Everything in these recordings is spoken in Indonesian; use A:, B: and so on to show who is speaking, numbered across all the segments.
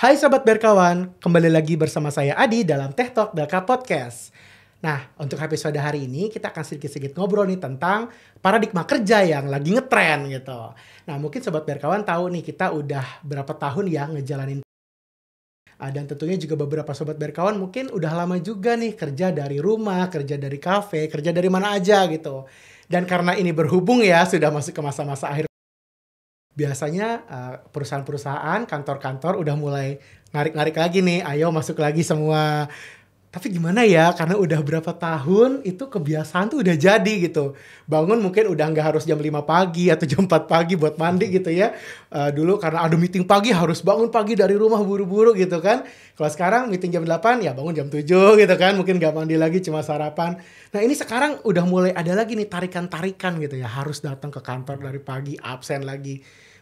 A: Hai sobat berkawan, kembali lagi bersama saya Adi dalam Teh Talk Belka Podcast. Nah, untuk episode hari ini kita akan sedikit-sedikit ngobrol nih tentang paradigma kerja yang lagi ngetren gitu. Nah, mungkin sobat berkawan tahu nih kita udah berapa tahun ya ngejalanin ah, dan tentunya juga beberapa sobat berkawan mungkin udah lama juga nih kerja dari rumah, kerja dari kafe, kerja dari mana aja gitu. Dan karena ini berhubung ya sudah masuk ke masa-masa akhir biasanya eh, perusahaan-perusahaan, kantor-kantor udah mulai narik-narik lagi nih, ayo masuk lagi semua. Tapi gimana ya, karena udah berapa tahun itu kebiasaan tuh udah jadi gitu. Bangun mungkin udah nggak harus jam 5 pagi atau jam 4 pagi buat mandi hmm. gitu ya. Uh, dulu karena ada meeting pagi harus bangun pagi dari rumah buru-buru gitu kan. Kalau sekarang meeting jam 8 ya bangun jam 7 gitu kan. Mungkin nggak mandi lagi cuma sarapan. Nah ini sekarang udah mulai ada lagi nih tarikan-tarikan gitu ya. Harus datang ke kantor hmm. dari pagi, absen lagi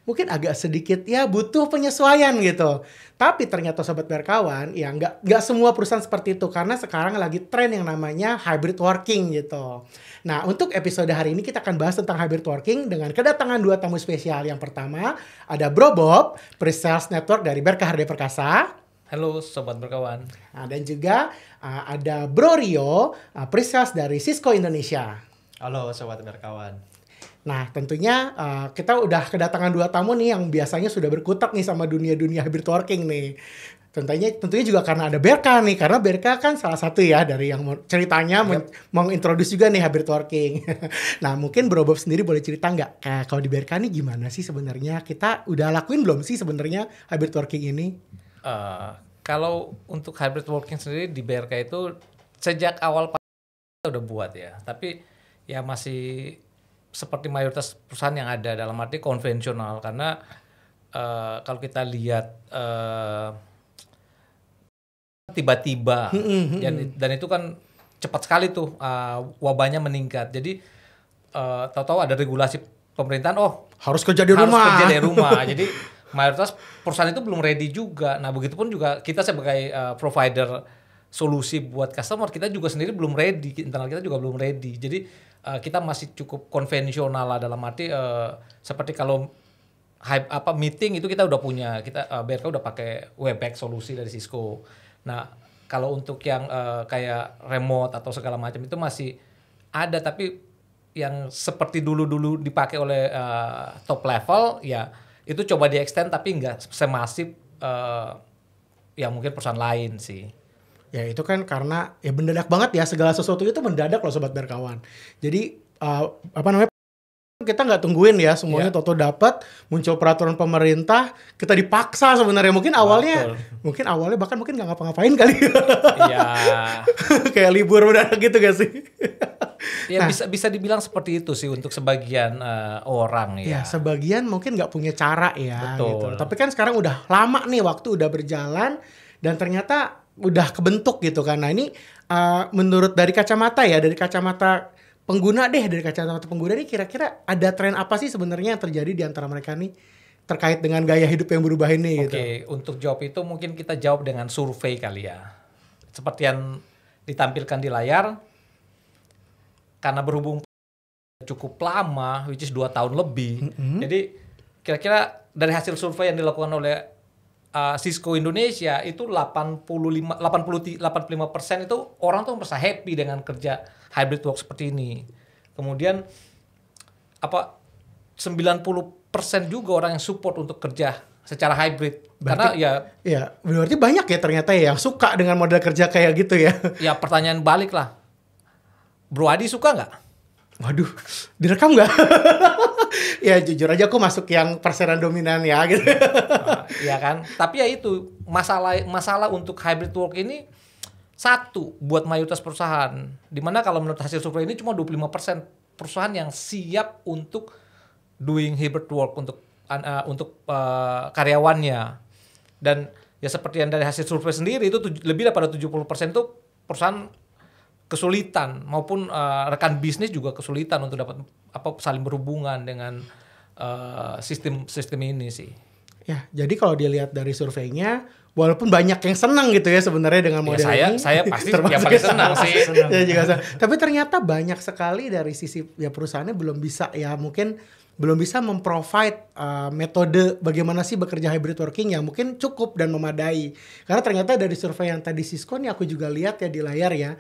A: mungkin agak sedikit ya butuh penyesuaian gitu. Tapi ternyata sobat berkawan ya nggak nggak semua perusahaan seperti itu karena sekarang lagi tren yang namanya hybrid working gitu. Nah untuk episode hari ini kita akan bahas tentang hybrid working dengan kedatangan dua tamu spesial. Yang pertama ada Bro Bob, Presales Network dari Berkah Harde
B: Perkasa. Halo sobat berkawan.
A: Nah, dan juga uh, ada Bro Rio, uh, pre-sales dari Cisco Indonesia.
B: Halo sobat berkawan.
A: Nah, tentunya uh, kita udah kedatangan dua tamu nih yang biasanya sudah berkutat nih sama dunia-dunia hybrid working nih. Tentunya tentunya juga karena ada Berka nih, karena Berka kan salah satu ya dari yang ceritanya yep. mau introduce juga nih hybrid working. nah, mungkin Bro Bob sendiri boleh cerita nggak eh, kalau di Berka nih gimana sih sebenarnya kita udah lakuin belum sih sebenarnya hybrid working ini?
B: Uh, kalau untuk hybrid working sendiri di Berka itu sejak awal kita udah buat ya, tapi ya masih seperti mayoritas perusahaan yang ada dalam arti konvensional karena uh, kalau kita lihat uh, tiba-tiba mm-hmm, mm-hmm. dan, dan itu kan cepat sekali tuh uh, wabahnya meningkat jadi uh, tahu-tahu ada regulasi pemerintahan oh
A: harus kerja di harus rumah kerja di rumah jadi
B: mayoritas perusahaan itu belum ready juga nah begitupun juga kita sebagai uh, provider solusi buat customer kita juga sendiri belum ready internal kita juga belum ready jadi Eh, kita masih cukup konvensional lah dalam arti uh, seperti kalau hype apa meeting itu kita udah punya kita uh, eh, BRK udah pakai Webex solusi dari Cisco. Nah kalau untuk yang uh, kayak remote atau segala macam itu masih ada tapi yang seperti dulu-dulu dipakai oleh uh, top level ya itu coba di extend tapi nggak semasif uh, ya mungkin perusahaan lain sih.
A: Ya itu kan karena ya mendadak banget ya segala sesuatu itu mendadak loh sobat berkawan. Jadi uh, apa namanya kita nggak tungguin ya semuanya yeah. toto dapat muncul peraturan pemerintah kita dipaksa sebenarnya mungkin awalnya Betul. mungkin awalnya bahkan mungkin nggak ngapa-ngapain kali ya kayak libur udah gitu gak sih
B: ya nah, bisa bisa dibilang seperti itu sih untuk sebagian uh, orang ya ya
A: sebagian mungkin nggak punya cara ya gitu. Betul. gitu tapi kan sekarang udah lama nih waktu udah berjalan dan ternyata udah kebentuk gitu kan. Nah ini uh, menurut dari kacamata ya, dari kacamata pengguna deh, dari kacamata pengguna ini kira-kira ada tren apa sih sebenarnya
B: yang terjadi di antara mereka nih? terkait dengan gaya hidup yang berubah ini Oke, gitu. Oke, untuk jawab itu mungkin kita jawab dengan survei kali ya. Seperti yang ditampilkan di layar, karena berhubung cukup lama, which is 2 tahun lebih, mm -hmm. jadi kira-kira dari hasil survei yang dilakukan oleh uh, Cisco Indonesia itu 85 80 85 persen itu orang tuh merasa happy dengan kerja hybrid work seperti ini. Kemudian apa 90 persen juga orang yang support untuk kerja secara hybrid berarti, karena ya ya
A: berarti banyak ya ternyata ya yang suka dengan model kerja kayak gitu ya.
B: Ya pertanyaan balik lah, Bro Adi suka nggak?
A: Waduh, direkam nggak?
B: ya jujur aja aku masuk yang perseran dominan ya gitu. nah, ya kan. Tapi ya itu masalah masalah untuk hybrid work ini satu buat mayoritas perusahaan. Dimana kalau menurut hasil survei ini cuma 25% perusahaan yang siap untuk doing hybrid work untuk uh, untuk uh, karyawannya. Dan ya seperti yang dari hasil survei sendiri itu lebih daripada 70% itu perusahaan kesulitan maupun uh, rekan bisnis juga kesulitan untuk dapat apa saling berhubungan dengan uh, sistem sistem ini sih.
A: Ya, jadi kalau dilihat dari surveinya, walaupun banyak yang senang gitu ya sebenarnya dengan ya, model ya, saya, ini. Saya pasti yang paling senang sih. senang. Ya, juga senang. Tapi ternyata banyak sekali dari sisi ya perusahaannya belum bisa ya mungkin belum bisa memprovide uh, metode bagaimana sih bekerja hybrid working yang mungkin cukup dan memadai. Karena ternyata dari survei yang tadi Cisco nih ya, aku juga lihat ya di layar ya,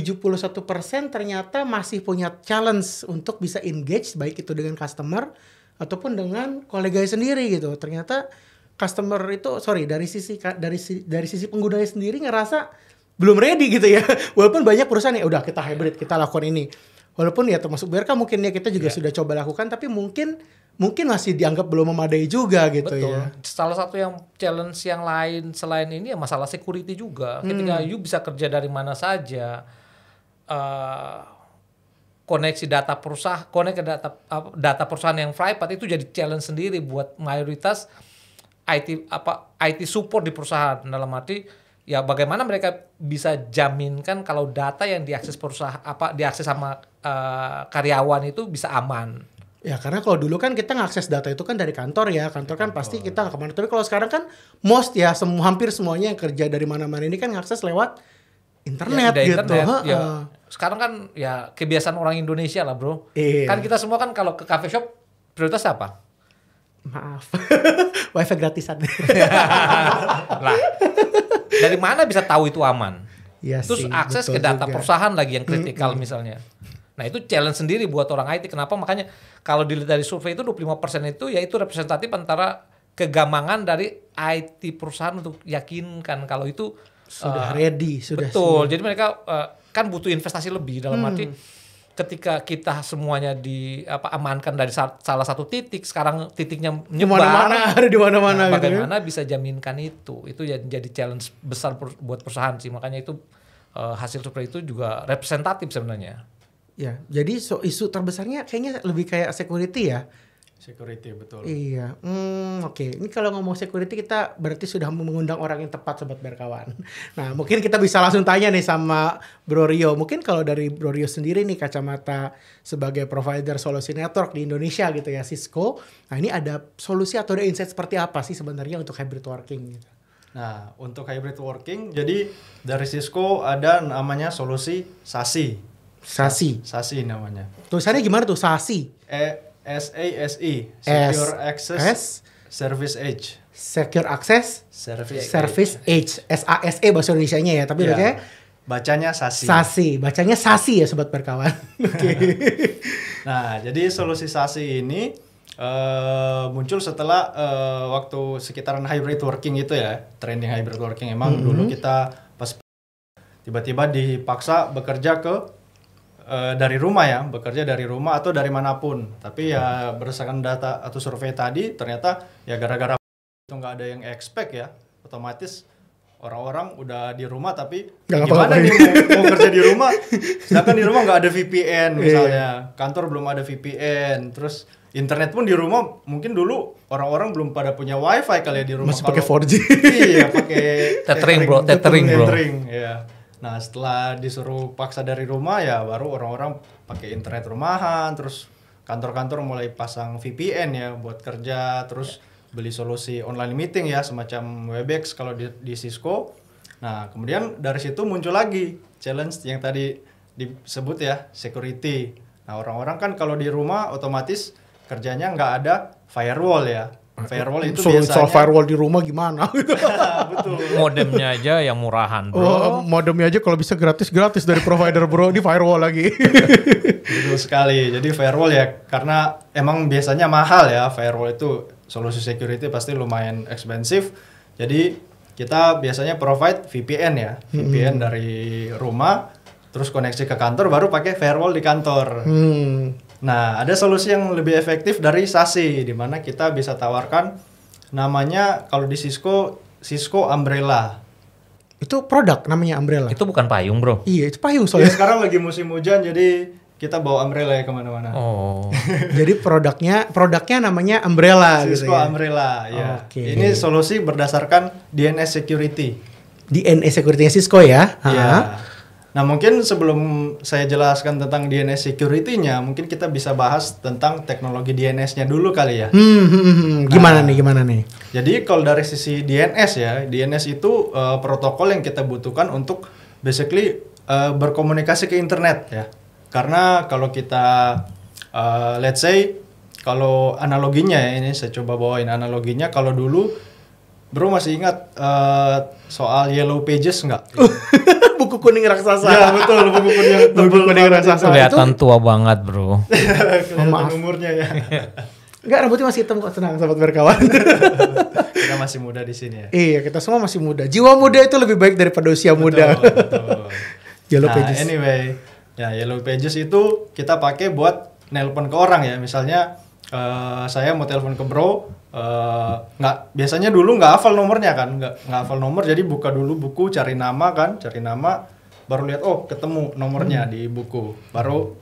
A: 71% ternyata masih punya challenge untuk bisa engage baik itu dengan customer ataupun dengan kolega sendiri gitu. Ternyata customer itu sorry dari sisi dari dari sisi pengguna sendiri ngerasa belum ready gitu ya. Walaupun banyak perusahaan ya udah kita hybrid, kita lakukan ini. Walaupun ya termasuk BRK kan mungkin ya kita juga yeah. sudah coba lakukan tapi mungkin mungkin masih dianggap belum memadai juga gitu Betul. ya.
B: Salah satu yang challenge yang lain selain ini ya masalah security juga. Ketika hmm. you bisa kerja dari mana saja, Eh, koneksi data perusahaan, koneksi data data perusahaan yang private itu jadi challenge sendiri buat mayoritas IT apa IT support di perusahaan dalam arti ya bagaimana mereka bisa jaminkan kalau data yang diakses perusahaan apa diakses sama uh, karyawan itu bisa aman.
A: Ya karena kalau dulu kan kita ngakses data itu kan dari kantor ya, kantor kan pasti kita nggak kemana. Tapi kalau sekarang kan most ya semu hampir semuanya yang kerja dari mana-mana ini kan ngakses lewat internet ya, gitu. Internet, ya
B: sekarang kan ya kebiasaan orang Indonesia lah bro. Iya. Kan kita semua kan kalau ke cafe shop prioritas apa? Maaf, wifi gratisan. lah, dari mana bisa tahu itu aman? Ya Terus sih, akses ke data juga. perusahaan lagi yang kritikal mm -hmm. misalnya. Nah itu challenge sendiri buat orang IT. Kenapa? Makanya kalau dilihat dari survei itu 25% itu ya itu representatif antara kegamangan dari IT perusahaan untuk yakinkan kalau itu sudah uh, ready, sudah betul. sudah. Jadi mereka uh, kan butuh investasi lebih dalam hmm. arti ketika kita semuanya di apa amankan dari salah satu titik sekarang titiknya menyebar mana-mana ada di mana-mana nah, gitu ya. bagaimana gitu. bisa jaminkan itu itu ya jadi challenge besar per, buat perusahaan sih makanya itu uh, hasil survei itu juga representatif sebenarnya
A: ya jadi so, isu terbesarnya kayaknya lebih kayak security ya
C: Security betul. Iya,
A: hmm, oke. Okay. Ini kalau ngomong security kita berarti sudah mengundang orang yang tepat sobat berkawan. Nah, mungkin kita bisa langsung tanya nih sama Bro Rio. Mungkin kalau dari Bro Rio sendiri nih kacamata sebagai provider solusi network di Indonesia gitu ya Cisco. Nah, ini ada solusi atau ada insight seperti apa sih sebenarnya untuk hybrid working gitu?
C: Nah, untuk hybrid working jadi dari Cisco ada namanya solusi SASI. SASI. SASI namanya.
A: Tulisannya gimana tuh SASI?
C: Eh SASE
A: Secure S Access Service Edge Secure Access Service, Service Edge SASE e bahasa Indonesia-nya ya tapi yeah. Bacanya,
C: bacanya SASI SASI
A: bacanya SASI ya sobat berkawan
C: nah jadi solusi SASI ini Uh, muncul setelah uh, waktu sekitaran hybrid working itu ya trending hybrid working emang mm -hmm. dulu kita pas tiba-tiba dipaksa bekerja ke Eh, dari rumah ya, bekerja dari rumah atau dari manapun. Tapi ya berdasarkan data atau survei tadi ternyata ya gara-gara itu nggak ada yang expect ya, otomatis orang-orang udah di rumah tapi gak gimana nih mau, mau kerja di rumah, sedangkan di rumah nggak ada VPN iya. misalnya, kantor belum ada VPN, terus internet pun di rumah mungkin dulu orang-orang belum pada punya wifi kali ya di rumah masih pakai 4G iya pakai tethering bro tethering bro tethering ya Nah setelah disuruh paksa dari rumah ya baru orang-orang pakai internet rumahan, terus kantor-kantor mulai pasang VPN ya buat kerja, terus ya. beli solusi online meeting ya semacam Webex kalau di, di Cisco. Nah kemudian dari situ muncul lagi challenge yang tadi disebut ya security. Nah orang-orang kan kalau di rumah otomatis kerjanya nggak
A: ada firewall ya. Eh, firewall itu so, biasanya soal firewall di rumah gimana Modemnya
B: aja yang murahan,
A: Bro. Oh, modemnya aja kalau bisa gratis-gratis dari provider, Bro. Ini firewall lagi.
C: Betul sekali. Jadi firewall ya karena emang biasanya mahal ya firewall itu solusi security pasti lumayan ekspensif. Jadi kita biasanya provide VPN ya, hmm. VPN dari rumah terus koneksi ke kantor baru pakai firewall di kantor. Hmm Nah, ada solusi yang lebih efektif dari SASI di mana kita bisa tawarkan namanya kalau di Cisco Cisco
A: Umbrella. Itu produk namanya Umbrella. Itu bukan payung, Bro. Iya, itu payung ya, soalnya.
C: sekarang lagi musim hujan jadi kita bawa umbrella ya kemana-mana. Oh.
A: Jadi produknya produknya namanya umbrella gitu Cisco gitu ya. umbrella ya. Oke. Okay. Ini
C: solusi berdasarkan DNS security.
A: DNS security Cisco ya. Iya. Yeah.
C: Nah mungkin sebelum saya jelaskan tentang DNS security-nya, mungkin kita bisa bahas tentang teknologi DNS-nya dulu kali ya. Hmm,
A: hmm, hmm, hmm. Nah, gimana nih, gimana nih?
C: Jadi kalau dari sisi DNS ya, DNS itu uh, protokol yang kita butuhkan untuk basically uh, berkomunikasi ke internet ya. Karena kalau kita, uh, let's say, kalau analoginya ya ini saya coba bawain analoginya kalau dulu Bro masih ingat uh, soal yellow pages nggak? buku kuning raksasa. Ya betul buku kuning buku
B: kuning raksasa. Kelihatan itu... tua banget bro. Kelihatan
C: Maaf. umurnya ya.
A: Enggak rambutnya masih hitam kok tenang sahabat berkawan. kita masih muda di sini ya. Iya kita semua masih muda. Jiwa muda itu lebih baik daripada usia betul, muda. Betul. Yellow nah, Pages. Anyway,
C: ya Yellow Pages itu kita pakai buat nelpon ke orang ya. Misalnya uh, saya mau telepon ke bro eh, nggak uh, biasanya dulu nggak hafal nomornya kan nggak nggak hafal nomor jadi buka dulu buku cari nama kan cari nama baru lihat oh ketemu nomornya hmm. di buku baru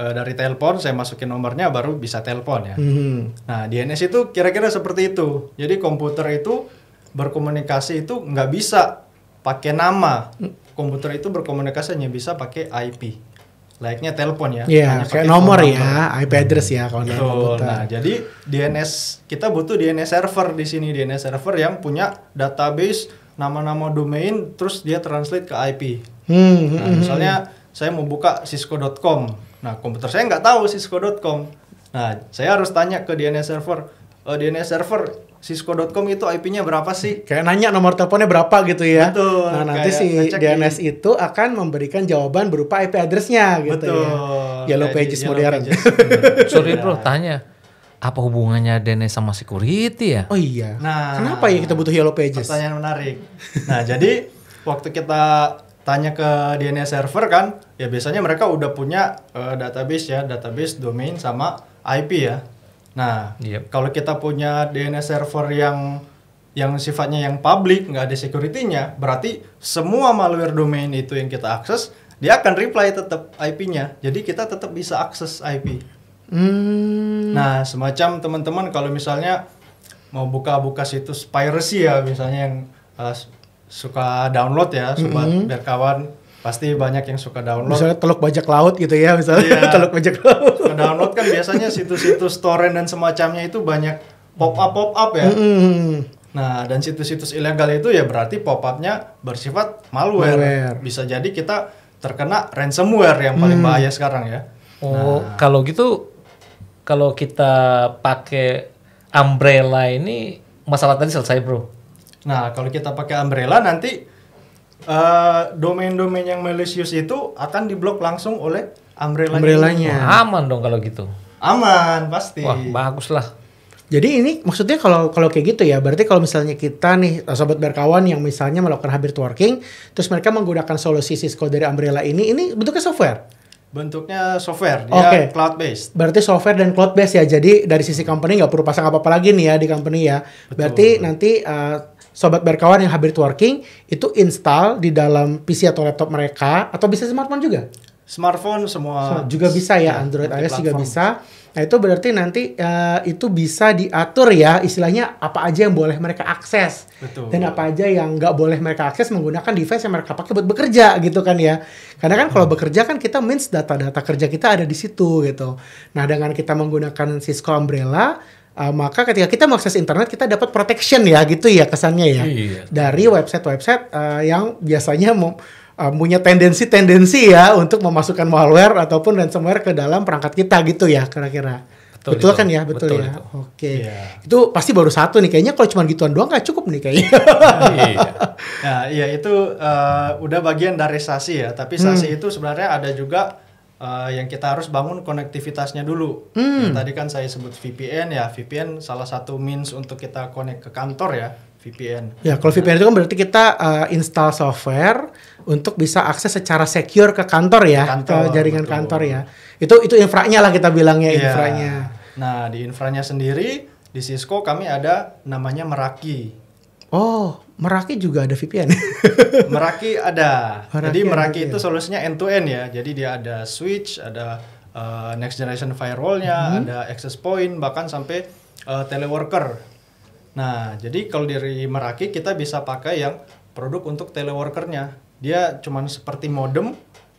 C: uh, dari telepon saya masukin nomornya baru bisa telepon ya hmm. nah DNS itu kira-kira seperti itu jadi komputer itu berkomunikasi itu nggak bisa pakai nama hmm. komputer itu berkomunikasi hanya bisa pakai IP layaknya telepon ya. Iya, yeah, kayak nomor ya,
A: IP address ya kalau dalam komputer. Nah, jadi
C: DNS kita butuh DNS server di sini, DNS server yang punya database nama-nama domain terus dia translate ke IP. Hmm, nah, hmm, hmm. misalnya hmm. saya mau buka cisco.com. Nah, komputer saya nggak tahu cisco.com. Nah, saya harus tanya ke DNS server, uh, eh, DNS server Cisco.com itu IP-nya berapa sih? Kayak nanya nomor teleponnya
A: berapa gitu ya. Betul. Nah, nanti si DNS ini. itu akan memberikan jawaban berupa IP address-nya gitu ya. Betul. ya. Yellow pages yellow modern.
B: Pages. Sorry bro, tanya apa hubungannya DNS sama security ya? Oh iya.
A: Nah, kenapa ya kita butuh yellow pages? Pertanyaan menarik.
B: Nah,
C: jadi waktu kita tanya ke DNS server kan, ya biasanya mereka udah punya uh, database ya, database domain sama IP ya. Nah, yep. Iya. kalau kita punya DNS server yang yang sifatnya yang public, nggak ada security-nya, berarti semua malware domain itu yang kita akses, dia akan reply tetap IP-nya. Jadi kita tetap bisa akses IP.
A: Hmm. Nah,
C: semacam teman-teman kalau misalnya mau buka-buka situs piracy ya, misalnya yang uh, suka download ya, sobat mm -hmm. berkawan Pasti banyak yang suka download. Misalnya
A: Teluk Bajak Laut gitu ya, misalnya yeah. Teluk
C: Bajak Laut. Suka download kan biasanya situs-situs torrent dan semacamnya itu banyak pop up pop up ya. Mm-hmm. Nah, dan situs-situs ilegal itu ya berarti pop upnya bersifat malware. malware. Bisa jadi kita terkena ransomware yang paling hmm. bahaya
B: sekarang ya. Oh, nah. kalau gitu kalau kita pakai umbrella ini masalah tadi selesai, Bro. Nah, kalau kita pakai umbrella
C: nanti domain eh, domain-domain yang malicious itu akan diblok langsung
B: oleh umbrella umbrellanya. Wah, aman dong kalau gitu.
A: Aman pasti. Wah,
B: bagus lah.
A: Jadi ini maksudnya kalau kalau kayak gitu ya, berarti kalau misalnya kita nih sobat berkawan yang misalnya melakukan hybrid working, terus mereka menggunakan solusi Cisco dari Umbrella ini, ini bentuknya software.
C: Bentuknya software, dia okay. cloud based.
A: Berarti software dan cloud based ya. Jadi dari sisi hmm. company nggak perlu pasang apa-apa lagi nih ya di company ya. Betul. Berarti nanti uh, sobat berkawan yang hybrid working itu install di dalam PC atau laptop mereka atau bisa smartphone juga. Smartphone semua. So, juga bisa ya, ya Android, iOS juga bisa Nah itu berarti nanti uh, itu bisa diatur ya istilahnya apa aja yang boleh mereka akses Betul. dan apa aja yang nggak boleh mereka akses menggunakan device yang mereka pakai buat bekerja gitu kan ya. Karena kan kalau hmm. bekerja kan kita means data-data kerja kita ada di situ gitu. Nah dengan kita menggunakan Cisco Umbrella uh, maka ketika kita mengakses internet kita dapat protection ya gitu ya kesannya ya iya. dari website-website uh, yang biasanya mau uh, punya tendensi-tendensi ya untuk memasukkan malware ataupun ransomware ke dalam perangkat kita gitu ya kira-kira. Betul, betul kan ya, betul, betul ya. Itu. Oke. Yeah. Itu pasti baru satu nih kayaknya kalau cuma gituan doang nggak cukup nih kayaknya. iya.
C: Nah, iya itu uh, udah bagian dari SASI ya, tapi SASI hmm. itu sebenarnya ada juga uh, yang kita harus bangun konektivitasnya dulu. Hmm. Ya, tadi kan saya sebut VPN ya, VPN salah satu means untuk kita connect ke kantor ya, VPN.
A: Ya, kalau VPN itu kan berarti kita uh, install software untuk bisa akses secara secure ke kantor ya, kantor, ke jaringan betul. kantor ya. Itu itu infranya lah kita bilangnya yeah. infranya.
C: Nah, di infranya sendiri di Cisco kami ada namanya Meraki.
A: Oh, Meraki juga ada VPN.
C: Meraki ada. Meraki Jadi Meraki iya. itu solusinya end to end ya. Jadi dia ada switch, ada uh, next generation firewallnya, mm -hmm. ada access point, bahkan sampai uh, teleworker. Nah, jadi kalau dari Meraki kita bisa pakai yang produk untuk teleworkernya. Dia cuman seperti modem,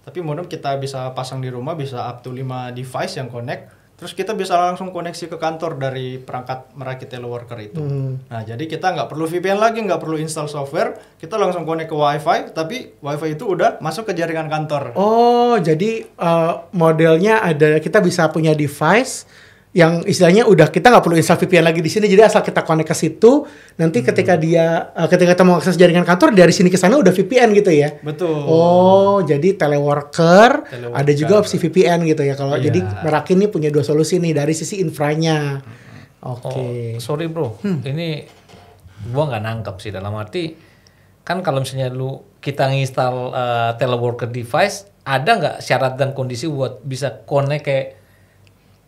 C: tapi modem kita bisa pasang di rumah bisa up to 5 device yang connect. Terus kita bisa langsung koneksi ke kantor dari perangkat merakit Teleworker itu. Hmm. Nah, jadi kita nggak perlu VPN lagi, nggak perlu install software, kita langsung connect ke WiFi, tapi WiFi itu udah masuk ke jaringan kantor.
A: Oh, jadi uh, modelnya ada kita bisa punya device yang istilahnya udah kita nggak perlu install VPN lagi di sini jadi asal kita connect ke situ nanti hmm. ketika dia uh, ketika kita mau akses jaringan kantor dari sini ke sana udah VPN gitu ya betul oh jadi teleworker, teleworker. ada juga opsi VPN gitu ya kalau yeah. jadi meraki ini punya dua solusi nih dari sisi infranya hmm.
B: oke okay. oh, sorry bro hmm. ini gua nggak nangkep sih dalam arti kan kalau misalnya lu kita install uh, eh, teleworker device ada nggak syarat dan kondisi buat bisa connect kayak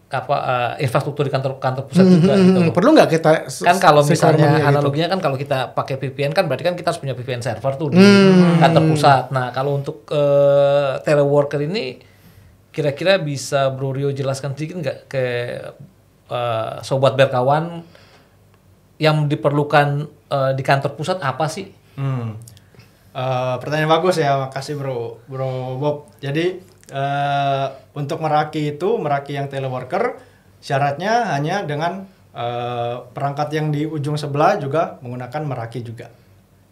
B: apa uh, infrastruktur di kantor-kantor pusat mm -hmm, juga hmm, gitu loh. Hmm. Perlu nggak kita kan kalau misalnya gitu? analoginya gitu. kan kalau kita pakai VPN kan berarti kan kita harus punya VPN server tuh di mm. kantor pusat. Nah kalau untuk uh, teleworker ini kira-kira bisa Bro Rio jelaskan sedikit nggak ke uh, sobat berkawan yang diperlukan uh, di kantor pusat apa sih? mm. Uh, pertanyaan bagus ya, makasih Bro Bro Bob. Jadi
C: uh, untuk meraki itu meraki yang teleworker syaratnya hanya dengan uh, perangkat yang di ujung sebelah juga menggunakan meraki juga.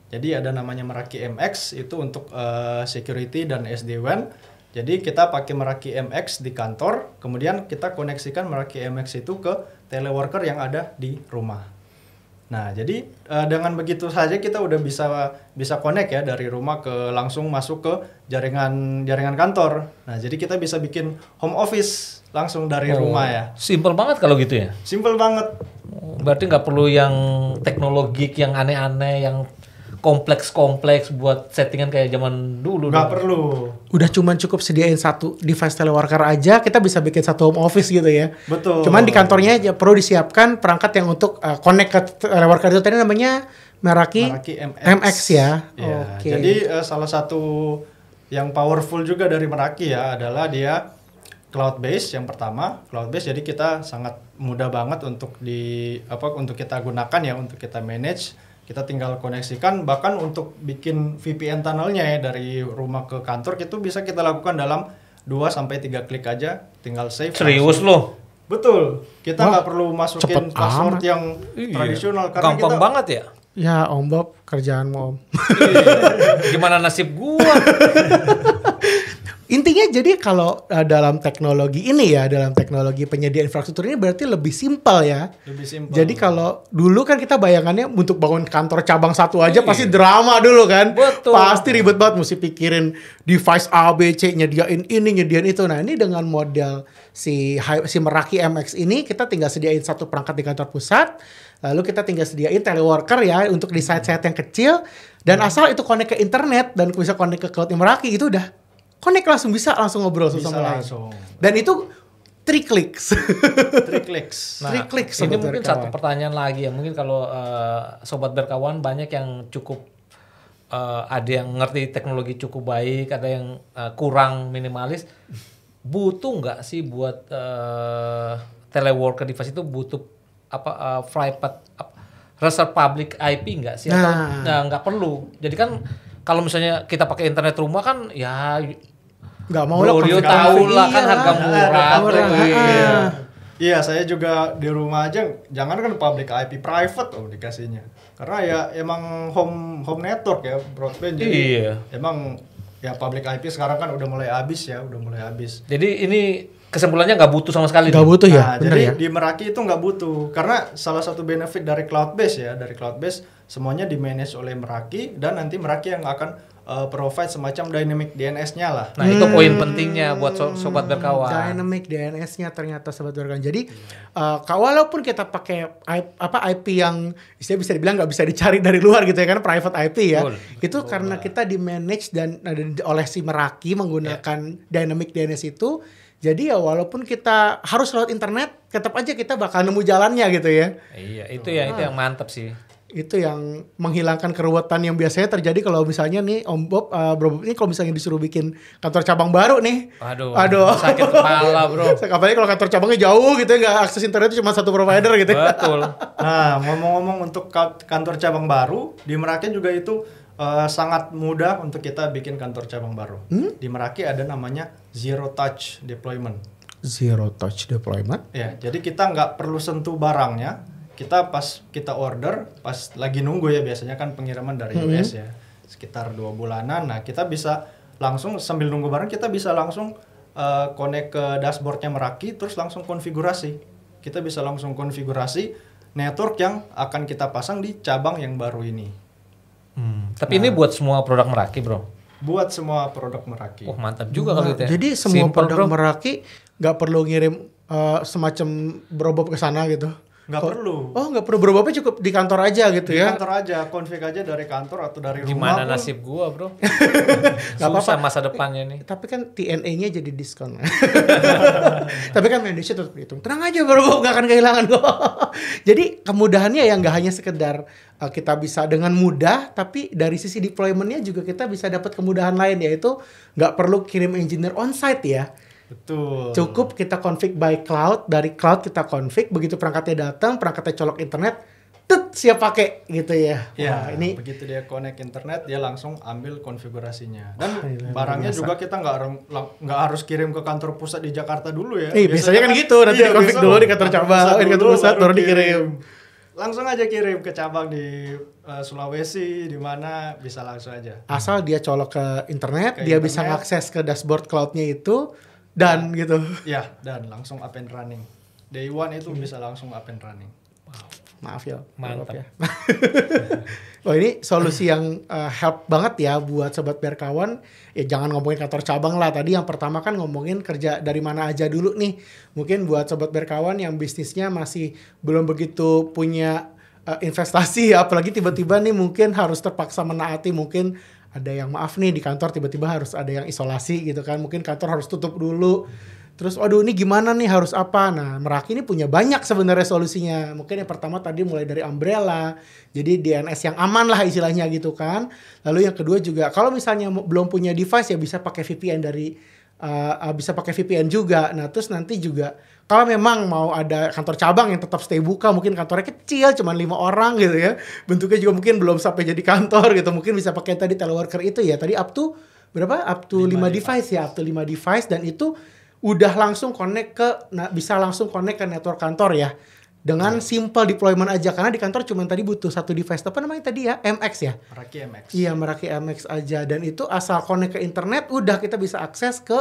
C: Jadi ada namanya meraki MX itu untuk uh, security dan SD-WAN. Jadi kita pakai meraki MX di kantor, kemudian kita koneksikan meraki MX itu ke teleworker yang ada di rumah. Nah, jadi uh, dengan begitu saja kita udah bisa bisa connect ya dari rumah ke langsung masuk ke jaringan jaringan kantor. Nah, jadi kita bisa bikin home office langsung dari oh, rumah ya.
B: Simple banget kalau gitu ya. Simple banget. Oh, berarti nggak perlu yang teknologik yang aneh-aneh yang kompleks-kompleks buat settingan kayak zaman dulu. Gak dong. perlu.
A: Udah cuman cukup sediain satu device teleworker aja, kita bisa bikin satu home office gitu ya. Betul. Cuman di kantornya aja perlu disiapkan perangkat yang untuk uh, connect ke teleworker itu tadi namanya Meraki, Meraki MX. MX ya. ya Okay. Jadi
C: uh, salah satu yang powerful juga dari Meraki ya adalah dia cloud base yang pertama cloud base. jadi kita sangat mudah banget untuk di apa untuk kita gunakan ya untuk kita manage kita tinggal koneksikan bahkan untuk bikin VPN tunnelnya ya dari rumah ke kantor itu bisa kita lakukan dalam 2 sampai tiga klik aja tinggal save serius loh betul kita nggak perlu masukin
A: password amat.
B: yang iya. tradisional karena gampang kita, banget ya
A: ya om Bob kerjaan om
B: iya. gimana nasib gua
A: Intinya jadi kalau uh, dalam teknologi ini ya, dalam teknologi penyedia infrastruktur ini berarti lebih simpel ya. Lebih simpel. Jadi kalau dulu kan kita bayangannya untuk bangun kantor cabang satu aja Iyi. pasti iya. drama dulu kan. Betul. Pasti ribet banget mesti pikirin device A B C nyediain ini, nyediain itu. Nah, ini dengan model si si Meraki MX ini kita tinggal sediain satu perangkat di kantor pusat lalu kita tinggal sediain teleworker ya untuk di site-site yang kecil dan hmm. asal itu connect ke internet dan bisa connect ke cloud Meraki itu udah connect langsung bisa langsung ngobrol bisa sama langsung. lain. Dan itu three clicks.
B: three clicks. Nah, three clicks. Ini mungkin satu pertanyaan lagi ya. Mungkin kalau uh, sobat berkawan banyak yang cukup uh, ada yang ngerti teknologi cukup baik, ada yang uh, kurang minimalis. Butuh nggak sih buat uh, teleworker device itu butuh apa uh, private reser reserve public IP nggak sih? Nah. Atau nggak nah, perlu. Jadi kan kalau misalnya kita pakai internet rumah kan ya nggak mau lah lah. tahu lah kan iya, harga murah. murah. Iya.
C: iya. saya juga di rumah aja jangan kan public IP private om dikasihnya. Karena ya emang home home network ya broadband jadi iya. emang ya public IP sekarang kan udah mulai habis ya, udah mulai habis.
B: Jadi ini kesimpulannya nggak butuh sama sekali. Nggak butuh ya. Nah, jadi ya? di
C: Meraki itu nggak butuh karena salah satu benefit dari cloud base ya, dari cloud base semuanya dimanage oleh Meraki dan nanti Meraki yang akan uh, provide semacam dynamic DNS-nya lah. Nah, hmm. itu poin pentingnya buat so
A: sobat berkawan. Dynamic DNS-nya ternyata sobat berkawan. Jadi, uh, walaupun kita pakai IP, apa IP yang istilah bisa dibilang nggak bisa dicari dari luar gitu ya karena private IP ya. Betul, itu betul. karena kita di manage dan oleh si Meraki menggunakan yeah. dynamic DNS itu. Jadi ya walaupun kita harus lewat internet, tetap aja kita bakal nemu jalannya gitu ya.
B: Iya, itu oh. ya itu ah. yang mantep sih
A: itu yang menghilangkan keruwetan yang biasanya terjadi kalau misalnya nih Om Bob, uh, Bro Bob ini kalau misalnya disuruh bikin kantor cabang baru nih. Aduh. Aduh. Sakit kepala bro. Apalagi kalau kantor cabangnya jauh gitu ya, nggak akses internet cuma satu provider gitu.
C: Betul. nah ngomong-ngomong untuk kantor cabang baru, di Merakin juga itu uh, sangat mudah untuk kita bikin kantor cabang baru. Hmm? Di Merauke ada namanya Zero Touch Deployment.
A: Zero Touch Deployment?
C: Ya, jadi kita nggak perlu sentuh barangnya, kita pas kita order pas lagi nunggu ya biasanya kan pengiriman dari hmm. US ya sekitar dua bulanan nah kita bisa langsung sambil nunggu barang kita bisa langsung uh, connect ke dashboardnya Meraki terus langsung konfigurasi kita bisa langsung konfigurasi network yang akan kita pasang di cabang yang baru ini
B: hmm. tapi nah, ini buat semua produk Meraki bro
C: buat semua produk Meraki oh, mantap juga kalau
B: nah, gitu ya jadi semua Simple
C: produk bro. Meraki
A: nggak perlu ngirim uh, semacam berobok ke sana gitu Nggak oh. perlu. Oh, nggak perlu. Berubah cukup di kantor aja gitu di ya. Di kantor
C: aja, konflik aja dari kantor atau dari Gimana rumah. Gimana
A: nasib
B: gua, Bro? Gak apa-apa masa depannya nih. Eh, tapi kan TNA-nya jadi diskon.
A: Tapi kan Indonesia tetap dihitung. Tenang aja, Bro, nggak akan kehilangan kok. jadi kemudahannya ya nggak hanya sekedar eh, kita bisa dengan mudah, tapi dari sisi deploymentnya juga kita bisa dapat kemudahan lain yaitu nggak perlu kirim engineer on site ya
C: Betul.
A: Cukup kita config by cloud, dari cloud kita config, begitu perangkatnya datang, perangkatnya colok internet, tet siap pakai gitu ya. Iya, ini
C: begitu dia connect internet dia langsung ambil konfigurasinya. Dan barangnya biasa. juga kita nggak nggak harus kirim ke kantor pusat di Jakarta dulu ya. Eh, biasanya, biasanya kan, kan gitu, nanti iya, config dulu di kantor cabang, di kantor pusat baru dikirim. Langsung aja kirim ke cabang di uh, Sulawesi di mana bisa langsung aja.
A: Asal dia colok ke internet, ke dia internet. bisa akses ke dashboard cloudnya itu dan iya. gitu.
C: Ya, dan langsung up and running. Day one itu hmm. bisa langsung up and running. Wow.
A: Maaf ya. Mantap. Ya. oh ini solusi yang uh, help banget ya buat sobat berkawan. Ya jangan ngomongin kantor cabang lah. Tadi yang pertama kan ngomongin kerja dari mana aja dulu nih. Mungkin buat sobat berkawan yang bisnisnya masih belum begitu punya uh, investasi ya. Apalagi tiba-tiba nih mungkin harus terpaksa menaati mungkin ada yang maaf nih di kantor tiba-tiba harus ada yang isolasi gitu kan mungkin kantor harus tutup dulu terus waduh ini gimana nih harus apa nah Meraki ini punya banyak sebenarnya solusinya mungkin yang pertama tadi mulai dari umbrella jadi DNS yang aman lah istilahnya gitu kan lalu yang kedua juga kalau misalnya belum punya device ya bisa pakai VPN dari uh, bisa pakai VPN juga nah terus nanti juga kalau memang mau ada kantor cabang yang tetap stay buka mungkin kantornya kecil cuma lima orang gitu ya bentuknya juga mungkin belum sampai jadi kantor gitu mungkin bisa pakai tadi teleworker itu ya tadi up to berapa up to 5 device. device ya up to 5 device dan itu udah langsung connect ke nah, bisa langsung connect ke network kantor ya dengan nah. simple deployment aja karena di kantor cuma tadi butuh satu device apa namanya tadi ya MX ya Meraki MX iya Meraki MX aja dan itu asal connect ke internet udah kita bisa akses ke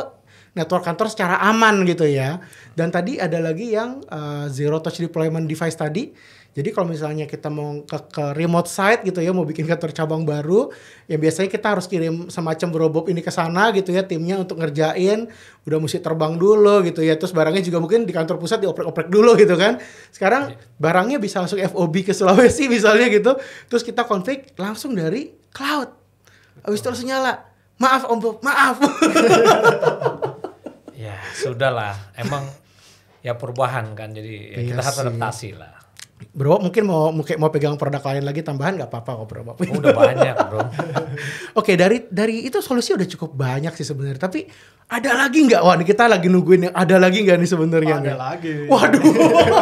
A: network kantor secara aman gitu ya. Dan tadi ada lagi yang uh, zero touch deployment device tadi. Jadi kalau misalnya kita mau ke, ke remote site gitu ya, mau bikin kantor cabang baru, ya biasanya kita harus kirim semacam robot ini ke sana gitu ya, timnya untuk ngerjain, udah mesti terbang dulu gitu ya, terus barangnya juga mungkin di kantor pusat dioprek-oprek dulu gitu kan. Sekarang iya. barangnya bisa langsung FOB ke Sulawesi misalnya gitu, terus kita konflik langsung dari cloud. Abis itu langsung nyala. Maaf Om maaf.
B: Ya, sudahlah. Emang ya perubahan kan jadi ya iya kita harus adaptasi lah.
A: Bro, mungkin mau mau pegang produk lain lagi tambahan nggak apa-apa kok, Bro. Oh, udah banyak, Bro. Oke, okay, dari dari itu solusi udah cukup banyak sih sebenarnya, tapi ada lagi nggak? Wah, kita lagi nungguin yang ada lagi nggak nih sebenarnya? Ada lagi. Waduh,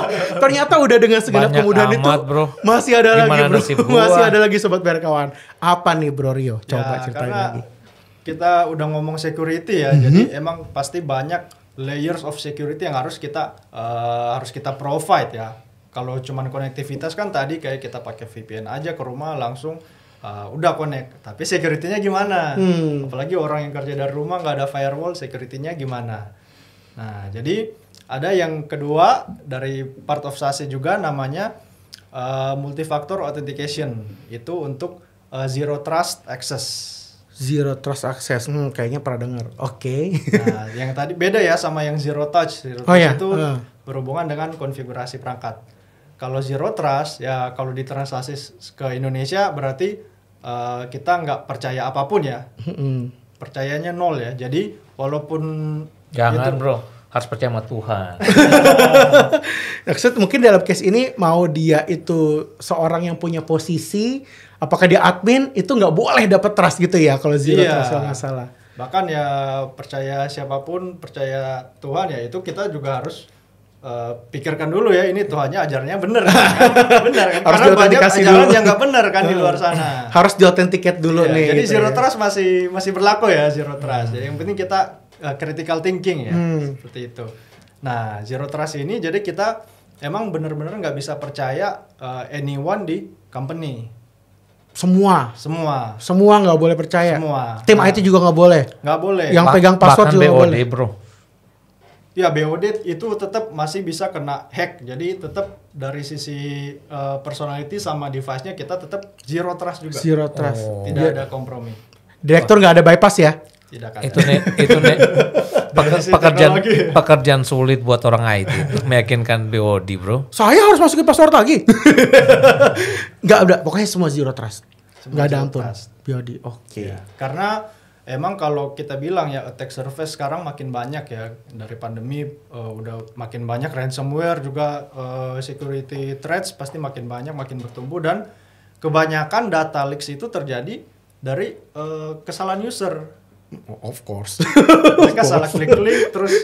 A: ternyata udah dengan segala kemudahan itu bro. masih ada Gimana lagi, Bro. Masih ada lagi sobat berkawan. Apa nih, Bro Rio? Coba ya, ceritain lagi
C: kita udah ngomong security ya, mm -hmm. jadi mhm. emang pasti banyak layers of security yang harus kita uh, harus kita provide ya. Kalau cuman konektivitas kan tadi kayak kita pakai VPN aja ke rumah langsung uh, udah connect. Tapi securitynya gimana? Hmm. Apalagi orang yang kerja dari rumah nggak ada firewall, securitynya gimana? Nah, jadi ada yang kedua dari part of SASE juga namanya uh, eh, multifactor authentication. Itu untuk uh, zero trust access.
A: Zero Trust Access, hmm, kayaknya pernah dengar. Oke. Okay. nah,
C: yang tadi beda ya sama yang Zero Touch. Zero oh, Touch iya. itu uh. berhubungan dengan konfigurasi perangkat. Kalau Zero Trust ya kalau ditranslasi ke Indonesia berarti uh, kita nggak percaya apapun ya. Mm-hmm. Percayanya nol ya. Jadi walaupun jangan itu, bro
B: harus percaya sama Tuhan.
A: Maksud mungkin dalam case ini mau dia itu seorang yang punya posisi apakah dia admin itu nggak boleh dapat trust gitu ya kalau zero yeah. trust nggak salah
C: bahkan ya percaya siapapun percaya Tuhan ya itu kita juga harus Uh, pikirkan dulu ya ini Tuhannya ajarnya benar kan? benar kan harus karena banyak ajaran dulu. yang nggak benar kan di luar sana
A: harus diotentiket dulu yeah, nih jadi gitu zero ya. trust
C: masih masih berlaku ya zero trust jadi yang penting kita uh, critical thinking ya hmm. seperti itu nah zero trust ini jadi kita emang benar-benar nggak bisa percaya uh, anyone di company
A: semua semua semua nggak boleh percaya semua tim nah. IT juga nggak boleh nggak boleh yang bah, pegang password juga BOD, boleh bro
C: ya BOD itu tetap masih bisa kena hack jadi tetap dari sisi uh, personality sama device-nya kita tetap zero trust juga zero trust oh. tidak ya. ada kompromi
A: direktur nggak ada bypass ya tidak ada. itu ne, itu ne, peker, pekerjaan
B: pekerjaan sulit buat orang IT meyakinkan BOD bro.
A: Saya harus masukin password lagi. nggak ada, pokoknya semua zero trust. nggak ada ampun. BOD. Oke. Okay. Ya,
C: karena emang kalau kita bilang ya attack surface sekarang makin banyak ya dari pandemi uh, udah makin banyak ransomware juga uh, security threats pasti makin banyak makin bertumbuh dan kebanyakan data leaks itu terjadi dari uh, kesalahan user Of course. Mereka of course. salah klik-klik terus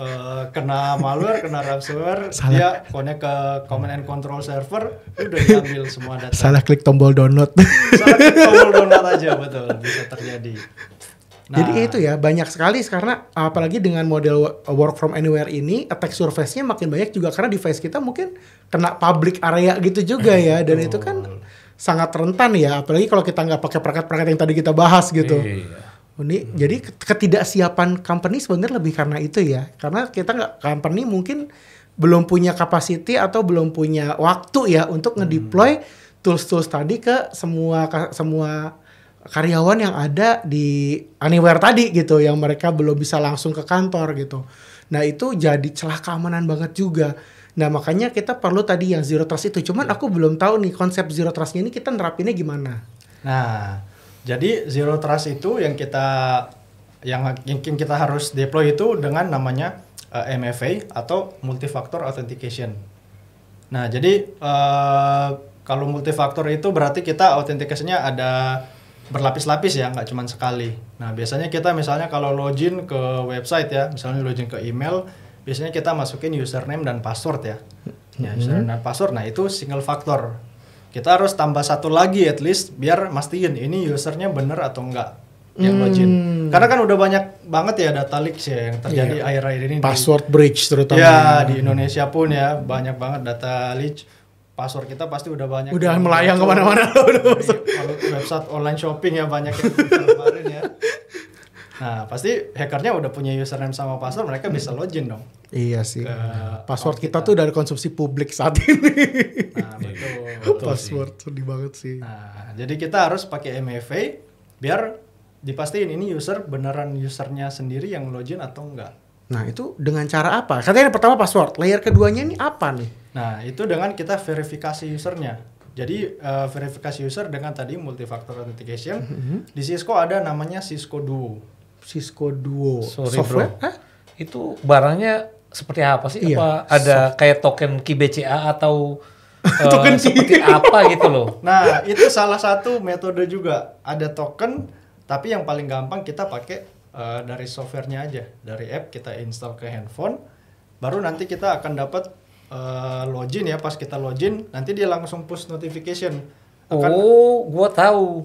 C: uh, kena malware, kena ransomware, salah. dia connect ke command and control
A: server, udah diambil semua data. Salah klik tombol download. salah klik tombol download aja betul bisa terjadi. Nah, Jadi itu ya banyak sekali karena apalagi dengan model work from anywhere ini attack surface-nya makin banyak juga karena device kita mungkin kena public area gitu juga eh, ya dan oh. itu kan sangat rentan ya apalagi kalau kita nggak pakai perangkat-perangkat yang tadi kita bahas gitu. Iya. Ini hmm. jadi ketidaksiapan company sebenarnya lebih karena itu ya. Karena kita nggak company mungkin belum punya capacity atau belum punya waktu ya untuk hmm. ngedeploy tools-tools tadi ke semua semua karyawan yang ada di anywhere tadi gitu yang mereka belum bisa langsung ke kantor gitu. Nah, itu jadi celah keamanan banget juga. Nah, makanya kita perlu tadi yang zero trust itu. Cuman ya. aku belum tahu nih konsep zero trustnya ini kita nerapinnya gimana.
C: Nah, jadi zero trust itu yang kita yang yang kita harus deploy itu dengan namanya uh, eh, MFA atau multifactor authentication. Nah, jadi uh, kalau multifactor itu berarti kita authentication ada berlapis-lapis ya, nggak cuma sekali. Nah, biasanya kita misalnya kalau login ke website ya, misalnya login ke email, biasanya kita masukin username dan password ya.
A: Ya, mm-hmm. username dan
C: password. Nah, itu single factor kita harus tambah satu lagi at least biar mastiin ini usernya bener atau enggak yang hmm. login. Hmm. Karena kan udah banyak banget ya data leaks ya yang terjadi iya. akhir akhir ini.
A: Password di, breach terutama. Ya, di Indonesia
C: pun ya banyak banget data leak. Password kita pasti udah banyak. Udah melayang kemana-mana. Iya, website online shopping ya banyak yang ya. Nah, pasti hackernya udah punya username sama password, mereka bisa
A: login dong. Iya sih. Password kita, kita tuh dari konsumsi publik saat ini. Nah, password sih. sedih banget sih. Nah,
C: jadi kita harus pakai MFA biar dipastiin ini user beneran usernya sendiri yang login atau enggak. Nah, itu
A: dengan cara apa? Katanya yang pertama password, layer keduanya ini apa nih?
C: Nah, itu dengan kita verifikasi usernya. Jadi uh, verifikasi user dengan tadi multifactor authentication. Mm -hmm. Di Cisco ada namanya Cisco
A: Duo. Cisco Duo. Sorry,
C: Software? Bro. Hah? Itu
B: barangnya seperti apa sih? Iya. Apa ada Soft. kayak token KBCA atau Eh, token uh, seperti apa gitu loh. Nah,
C: itu salah satu metode juga. Ada token, tapi yang paling gampang kita pakai uh, dari softwarenya aja. Dari app kita install ke handphone, baru nanti kita akan dapat uh, login ya. Pas kita login, nanti dia langsung push notification. Akan, oh, gua tahu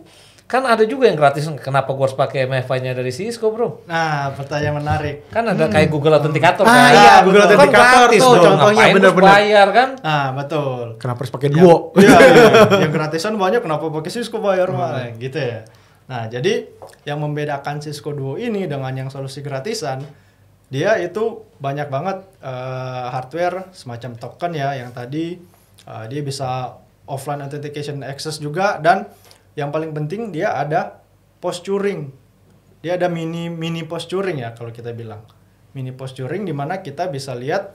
B: Kan ada juga yang gratis. Kenapa gua harus pakai MFI-nya dari Cisco, Bro? Nah, pertanyaan menarik. Kan ada hmm. kayak Google Authenticator ah, kan. iya, Google betul. Kan Authenticator kan tuh dong. contohnya benar-benar. bayar kan? Ah, betul. Kenapa harus
C: pakai Duo? Iya, iya. yang gratisan banyak kenapa pakai Cisco bayar hmm. mah gitu ya. Nah, jadi yang membedakan Cisco Duo ini dengan yang solusi gratisan dia itu banyak banget uh, hardware semacam token ya yang tadi uh, dia bisa offline authentication access juga dan yang paling penting dia ada posturing dia ada mini mini posturing ya kalau kita bilang mini posturing di mana kita bisa lihat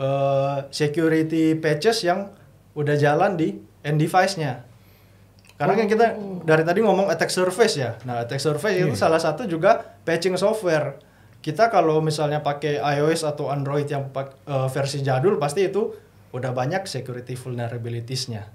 C: uh, security patches yang udah jalan di end device-nya karena kan kita oh. dari tadi ngomong attack surface ya nah attack surface yeah. itu iya. salah satu juga patching software kita kalau misalnya pakai iOS atau Android yang uh, versi jadul pasti itu udah banyak security vulnerabilities-nya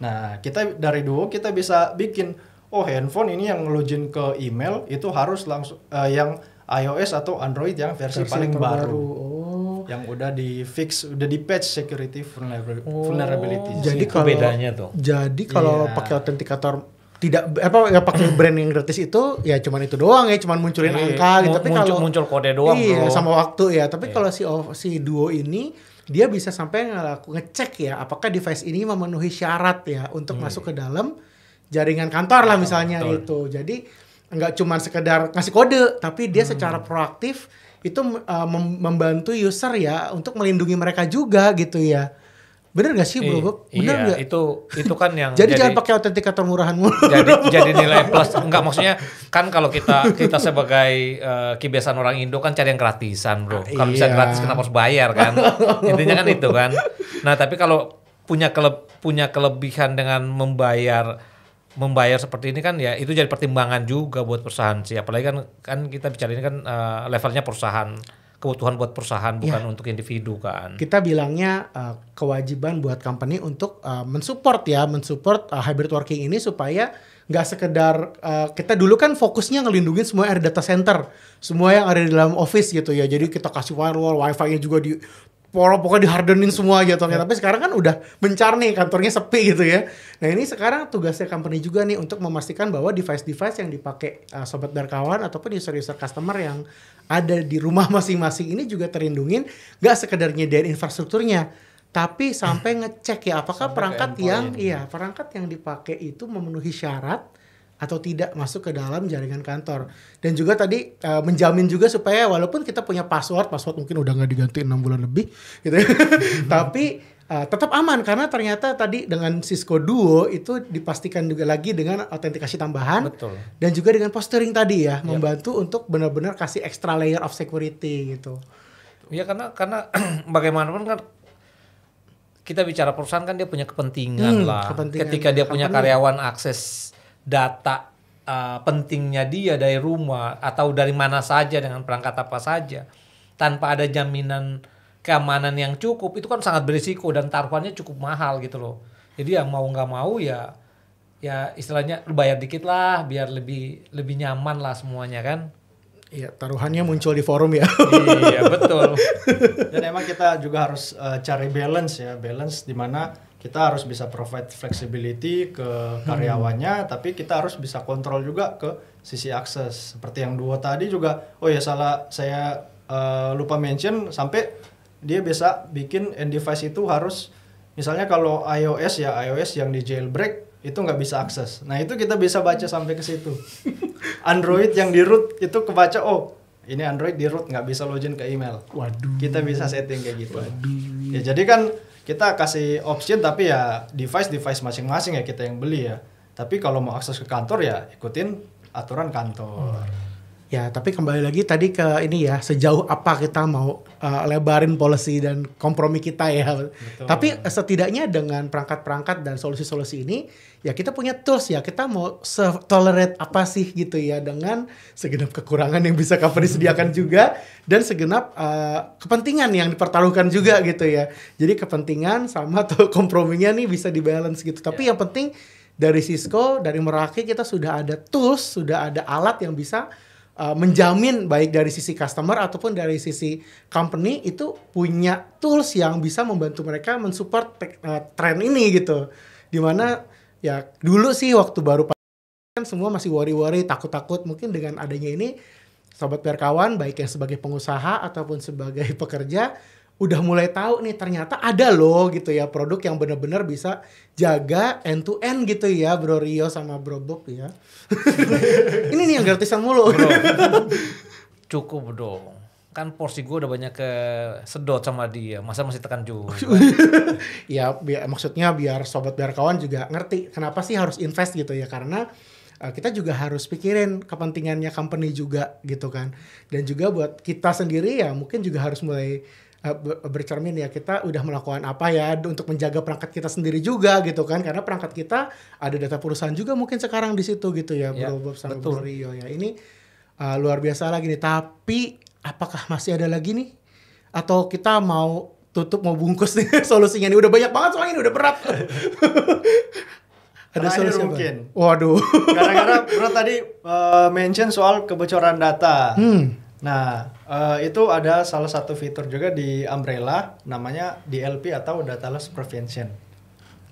C: Nah, kita dari Duo kita bisa bikin oh handphone ini yang login ke email itu harus langsung uh, yang iOS atau Android yang versi, versi paling terbaru. baru. Oh. Yang udah di fix, udah di patch security oh. vulnerability. Oh.
A: Jadi kalau bedanya tuh. Jadi kalau yeah. pakai authenticator tidak apa nggak pakai brand yang gratis itu ya cuman itu doang ya cuman munculin iya, angka gitu tapi kalau muncul
B: kode doang iya sama
A: waktu ya tapi Iyi. kalau si si duo ini dia bisa sampai ngelaku ngecek ya apakah device ini memenuhi syarat ya untuk hmm. masuk ke dalam jaringan kantor lah ya, misalnya oh, gitu. Jadi nggak cuma sekedar ngasih kode, tapi dia hmm. secara proaktif itu uh, membantu user ya untuk melindungi mereka juga gitu ya. Bener gak sih bro iya, Bob? Bener iya, gak? itu itu kan yang jadi, jadi jangan pakai autentikator murahan Jadi jadi nilai plus enggak
B: maksudnya kan kalau kita kita sebagai uh, kebiasaan orang Indo kan cari yang gratisan bro. Ah, kalau iya. bisa gratis kenapa harus bayar kan? Intinya kan itu kan. Nah tapi kalau punya kele, punya kelebihan dengan membayar membayar seperti ini kan ya itu jadi pertimbangan juga buat perusahaan sih. Apalagi kan kan kita bicara ini kan uh, levelnya perusahaan kebutuhan buat perusahaan iya. bukan yeah. untuk individu kan.
A: Kita bilangnya uh, kewajiban buat company untuk uh, mensupport ya, mensupport uh, hybrid working ini supaya nggak sekedar uh, kita dulu kan fokusnya ngelindungin semua air data center, semua yang ada di dalam office gitu ya. Jadi kita kasih firewall, wifi-nya juga di pokoknya dihardenin semua gitu kan. Ya. Tapi sekarang kan udah mencar nih kantornya sepi gitu ya. Nah ini sekarang tugasnya company juga nih untuk memastikan bahwa device-device yang dipakai uh, sobat darkawan ataupun user-user customer yang ada di rumah masing-masing ini juga terlindungin. Gak sekedar nyediain infrastrukturnya, tapi sampai ngecek ya apakah sampai perangkat yang iya perangkat yang dipakai itu memenuhi syarat atau tidak masuk ke dalam jaringan kantor. Dan juga tadi uh, menjamin juga supaya walaupun kita punya password, password mungkin udah nggak diganti enam bulan lebih, gitu. ya. Tapi uh, tetap aman karena ternyata tadi dengan Cisco Duo itu dipastikan juga lagi dengan autentikasi tambahan Betul. dan juga dengan posturing tadi ya, yep. Ya. membantu untuk benar-benar kasih extra layer of security gitu.
B: Ya karena karena bagaimanapun kan kita bicara perusahaan kan dia punya kepentingan hmm, lah. Kepentingan. Ketika ya, dia punya karyawan akses data uh, pentingnya dia dari rumah atau dari mana saja dengan perangkat apa saja tanpa ada jaminan keamanan yang cukup itu kan sangat berisiko dan taruhannya cukup mahal gitu loh jadi yang mau nggak mau ya ya istilahnya bayar dikit lah biar lebih lebih nyaman lah semuanya kan
A: Iya, taruhannya muncul di forum ya. iya, betul.
C: Dan emang kita juga harus uh, cari balance ya, balance di mana kita harus bisa provide flexibility ke hmm. karyawannya hmm. tapi kita harus bisa kontrol juga ke sisi akses seperti yang dua tadi juga oh ya salah saya uh, lupa mention sampai dia bisa bikin end device itu harus misalnya kalau iOS ya iOS yang di jailbreak itu nggak bisa akses nah itu kita bisa baca sampai ke situ Android yang di root itu kebaca oh ini Android di root nggak bisa login ke email waduh kita bisa setting kayak gitu
B: waduh.
C: ya jadi kan kita kasih option tapi ya device device masing-masing ya kita yang beli ya tapi kalau mau akses ke kantor ya ikutin aturan kantor
A: hmm. Ya, tapi kembali lagi tadi ke ini ya, sejauh apa kita mau uh, lebarin policy dan kompromi kita ya. Betul. Tapi eh, setidaknya dengan perangkat-perangkat dan solusi-solusi ini, ya kita punya tools ya, kita mau tolerate apa sih gitu ya dengan segenap kekurangan yang bisa kami hmm. sediakan juga dan segenap uh, kepentingan yang dipertaruhkan juga gitu ya. Jadi kepentingan sama tuh komprominya nih bisa dibalance gitu. Tapi yeah. yang penting dari Cisco, dari Meraki kita sudah ada tools, sudah ada alat yang bisa Uh, menjamin baik dari sisi customer ataupun dari sisi company itu punya tools yang bisa membantu mereka mensupport te- uh, tren ini gitu. Dimana ya dulu sih waktu baru kan semua masih worry-worry, takut-takut mungkin dengan adanya ini sobat perkawan baik yang sebagai pengusaha ataupun sebagai pekerja udah mulai tahu nih ternyata ada loh gitu ya produk yang bener-bener bisa jaga end to end gitu ya Bro Rio sama Bro Bob ya. ini nih yang gratisan mulu. Bro,
B: cukup dong. Kan porsi gue udah banyak ke sedot sama dia. Masa masih tekan juga?
A: ya bi maksudnya biar sobat biar kawan juga ngerti kenapa sih harus invest gitu ya karena eh, kita juga harus pikirin kepentingannya company juga gitu kan dan juga buat kita sendiri ya mungkin juga harus mulai Eh, bercermin ya kita udah melakukan apa ya untuk menjaga perangkat kita sendiri juga gitu kan karena perangkat kita ada data perusahaan juga mungkin sekarang di situ gitu ya, ya Bro Bob sama betul. Bro Rio ya ini uh, luar biasa lagi nih tapi apakah masih ada lagi nih atau kita mau tutup mau bungkus nih solusinya nih udah banyak banget soalnya ini udah berat ada solusi mungkin apa? waduh
C: karena gara bro tadi uh, mention soal kebocoran data hmm. nah Eh, itu ada salah satu fitur juga di Umbrella namanya DLP atau data loss prevention.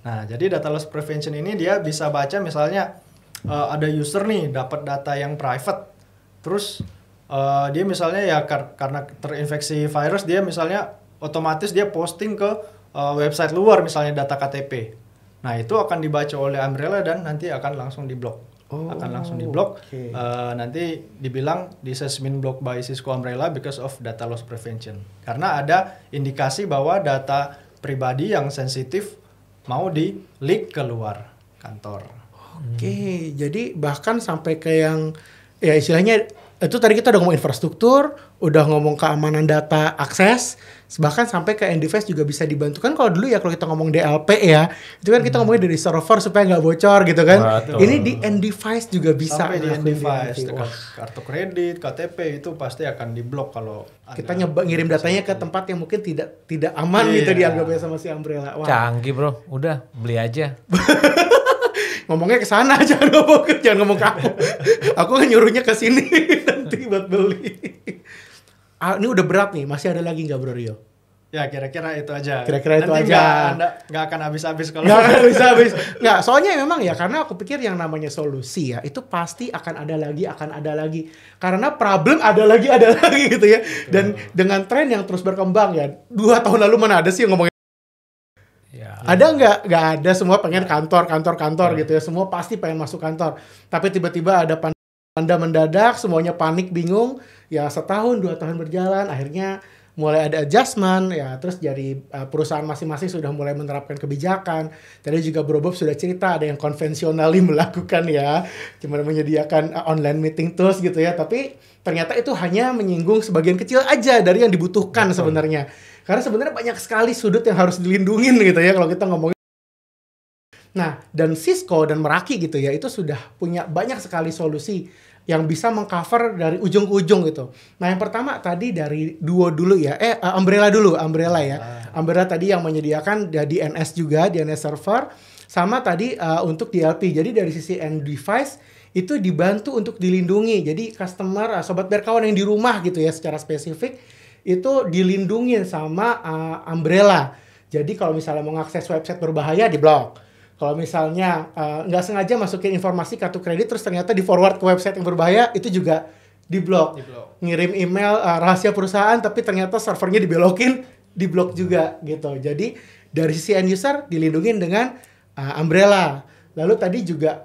C: Nah, jadi data loss prevention ini dia bisa baca misalnya uh, ada user nih dapat data yang private. Terus uh, dia misalnya ya kar karena terinfeksi virus dia misalnya otomatis dia posting ke uh, website luar misalnya data KTP. Nah, itu akan dibaca oleh Umbrella dan nanti akan langsung diblok oh, akan langsung oh, diblok. Okay. Uh, eh, nanti dibilang disesmin blocked by Cisco Umbrella because of data loss prevention. Karena ada indikasi bahwa data pribadi yang sensitif mau di leak keluar kantor. Oke,
A: okay. hmm. jadi bahkan sampai ke yang ya istilahnya itu tadi kita udah ngomong infrastruktur, udah ngomong keamanan data akses, bahkan sampai ke end device juga bisa dibantu kan kalau dulu ya kalau kita ngomong DLP ya, itu kan kita hmm. ngomongnya dari server supaya nggak bocor gitu kan. Betul. Ini di end device juga bisa. Sampai di end device, kartu kredit, KTP itu pasti akan diblok kalau kita nyebak ngirim datanya ke tempat yang mungkin tidak tidak aman yeah. gitu iya. dianggapnya sama si Umbrella. Wah. Canggih
B: bro, udah beli aja.
A: ngomongnya ke sana aja ngomong ke jangan ngomong ke aku aku kan nyuruhnya ke sini nanti buat beli ah, ini udah berat nih masih ada lagi nggak bro Rio
C: Ya kira-kira itu aja. Kira-kira itu Nanti aja. Nggak akan habis-habis kalau. Nggak akan habis-habis. Nggak.
A: Soalnya memang ya karena aku pikir yang namanya solusi ya itu pasti akan ada lagi, akan ada lagi. Karena problem ada lagi, ada lagi gitu ya. Dan iya. dengan tren yang terus berkembang ya. Dua tahun lalu mana ada sih yang ngomongin Yeah. Ada nggak? Nggak ada. Semua pengen kantor, kantor, kantor yeah. gitu ya. Semua pasti pengen masuk kantor. Tapi tiba-tiba ada panda mendadak, semuanya panik, bingung. Ya setahun, dua tahun berjalan, akhirnya mulai ada adjustment ya terus jadi uh, perusahaan masing-masing sudah mulai menerapkan kebijakan tadi juga Bro Bob sudah cerita ada yang konvensional melakukan ya cuma menyediakan uh, online meeting tools gitu ya tapi ternyata itu hanya menyinggung sebagian kecil aja dari yang dibutuhkan sebenarnya karena sebenarnya banyak sekali sudut yang harus dilindungin gitu ya kalau kita ngomong. Nah, dan Cisco dan Meraki gitu ya, itu sudah punya banyak sekali solusi yang bisa mengcover dari ujung ke ujung gitu. Nah, yang pertama tadi dari Duo dulu ya, eh uh, Umbrella dulu, Umbrella ya. Ah. Umbrella tadi yang menyediakan ya, DNS juga, DNS server, sama tadi uh, untuk DLP. Jadi dari sisi end device itu dibantu untuk dilindungi. Jadi customer, uh, sobat berkawan yang di rumah gitu ya secara spesifik itu dilindungi sama uh, umbrella. Jadi kalau misalnya mengakses website berbahaya di blok. Kalau misalnya eh, nggak uh, sengaja masukin informasi kartu kredit terus ternyata di forward ke website yang berbahaya itu juga di blok. Ngirim email uh, rahasia perusahaan tapi ternyata servernya dibelokin di blok juga gitu. Jadi dari sisi end user dilindungi dengan uh, umbrella. Lalu tadi juga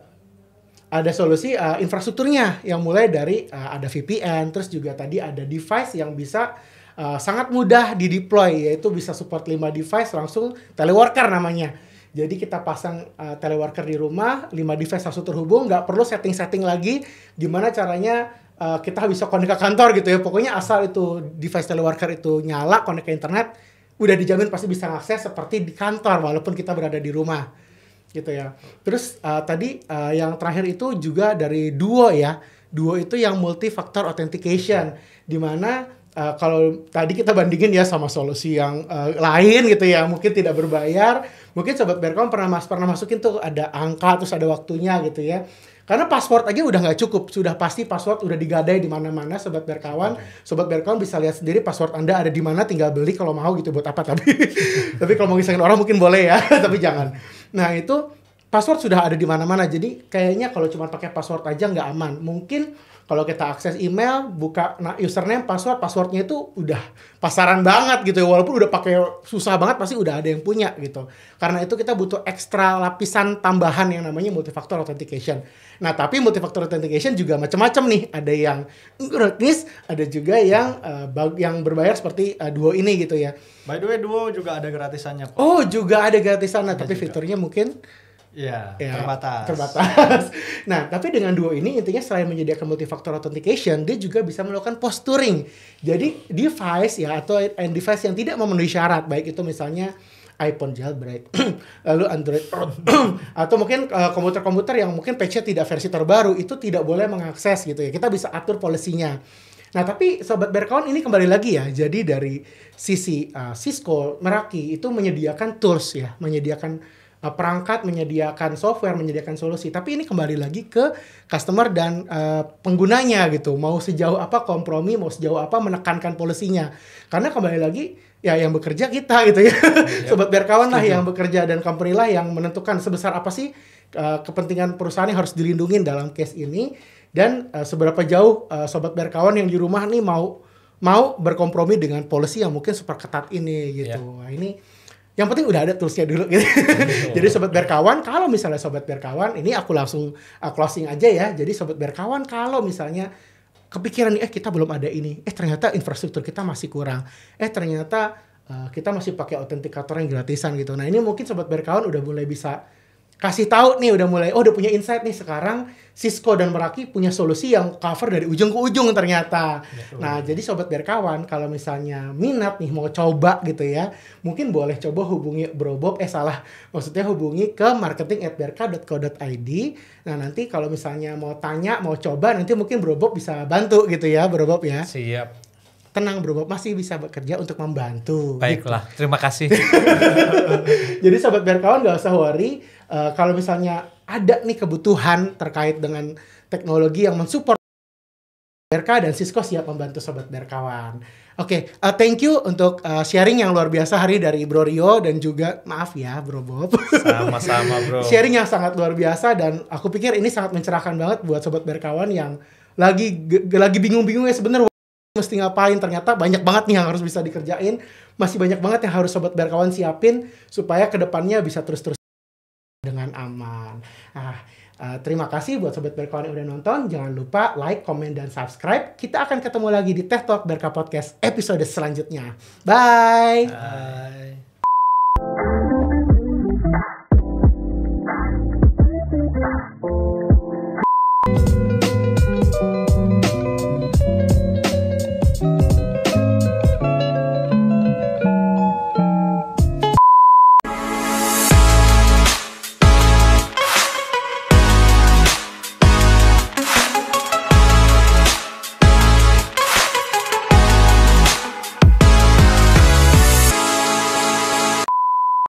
A: ada solusi uh, infrastrukturnya yang mulai dari uh, ada VPN, terus juga tadi ada device yang bisa Eh, sangat mudah di deploy yaitu bisa support 5 device langsung teleworker namanya. Jadi kita pasang uh, teleworker di rumah, 5 device langsung terhubung, nggak perlu setting-setting lagi gimana caranya uh, kita bisa connect ke kantor gitu ya. Pokoknya asal itu device teleworker itu nyala, connect ke internet, udah dijamin pasti bisa akses seperti di kantor walaupun kita berada di rumah. Gitu ya. Terus uh, tadi uh, yang terakhir itu juga dari Duo ya. Duo itu yang multi factor authentication di mana uh, kalau tadi kita bandingin ya sama solusi yang uh, lain gitu ya mungkin tidak berbayar mungkin sobat Berkom pernah mas pernah masukin tuh ada angka terus ada waktunya gitu ya karena password aja udah nggak cukup sudah pasti password udah digadai di mana-mana sobat berkawan sobat berkawan bisa lihat sendiri password anda ada di mana tinggal beli kalau mau gitu buat apa tapi tapi kalau mau ngisengin orang mungkin boleh ya tapi jangan nah itu password sudah ada di mana-mana jadi kayaknya kalau cuma pakai password aja nggak aman mungkin kalau kita akses email buka nah username password passwordnya itu udah pasaran banget gitu ya walaupun udah pakai susah banget pasti udah ada yang punya gitu karena itu kita butuh ekstra lapisan tambahan yang namanya multifactor authentication nah tapi multifactor authentication juga macam-macam nih ada yang gratis ada juga yang uh, yang berbayar seperti uh, duo ini gitu ya
C: by the way duo juga ada gratisannya
A: Pak. oh juga ada gratisannya ada tapi juga. fiturnya mungkin
C: Iya, ya, terbatas. Terbatas.
A: Nah, tapi dengan duo ini intinya selain menyediakan multifactor authentication, dia juga bisa melakukan posturing. Jadi device ya atau end device yang tidak memenuhi syarat, baik itu misalnya iPhone jailbreak, lalu Android atau mungkin eh, komputer-komputer uh, yang mungkin patchnya tidak versi terbaru itu tidak boleh mengakses gitu ya. Kita bisa atur polisinya. Nah, tapi sobat berkawan ini kembali lagi ya. Jadi dari sisi uh, Cisco Meraki itu menyediakan tools ya, menyediakan Eh, perangkat menyediakan software menyediakan solusi tapi ini kembali lagi ke customer dan uh, penggunanya gitu mau sejauh apa kompromi mau sejauh apa menekankan polisinya karena kembali lagi ya yang bekerja kita gitu ya yep. Iya. sobat kawan lah yang bekerja dan company lah yang menentukan sebesar apa sih uh, kepentingan perusahaan yang harus dilindungi dalam case ini dan uh, seberapa jauh uh, sobat kawan yang di rumah nih mau mau berkompromi dengan polisi yang mungkin super ketat ini gitu iya. nah, ini yang penting udah ada toolsnya dulu gitu. jadi sobat berkawan kalau misalnya sobat berkawan ini aku langsung uh, closing aja ya. Jadi sobat berkawan kalau misalnya kepikiran nih eh kita belum ada ini, eh ternyata infrastruktur kita masih kurang. Eh ternyata uh, kita masih pakai autentikator yang gratisan gitu. Nah, ini mungkin sobat berkawan udah mulai bisa kasih tahu nih udah mulai oh udah punya insight nih sekarang Cisco dan Meraki punya solusi yang cover dari ujung ke ujung ternyata. Betul. Nah, jadi sobat berkawan kalau misalnya minat nih mau coba gitu ya, mungkin boleh coba hubungi Bro Bob eh salah, maksudnya hubungi ke marketing@berka.co.id. Nah, nanti kalau misalnya mau tanya, mau coba nanti mungkin Bro Bob bisa bantu gitu ya, Bro Bob ya. Siap tenang bro Bob masih bisa bekerja untuk membantu
B: baiklah gitu. terima kasih
A: jadi sobat berkawan gak usah worry uh, kalau misalnya ada nih kebutuhan terkait dengan teknologi yang mensupport BRK dan Cisco siap membantu sobat berkawan. Oke, okay, uh, eh, thank you untuk uh, sharing yang luar biasa hari dari Bro Rio dan juga maaf ya Bro Bob.
B: Sama-sama
A: Bro. sharing yang sangat luar biasa dan aku pikir ini sangat mencerahkan banget buat sobat berkawan yang lagi lagi bingung-bingung ya sebenarnya mesti ngapain ternyata banyak banget nih yang harus bisa dikerjain masih banyak banget yang harus sobat berkawan siapin supaya kedepannya bisa terus terus dengan aman nah uh, terima kasih buat sobat berkawan yang udah nonton jangan lupa like komen dan subscribe kita akan ketemu lagi di Teh Talk Berka Podcast episode selanjutnya bye, bye.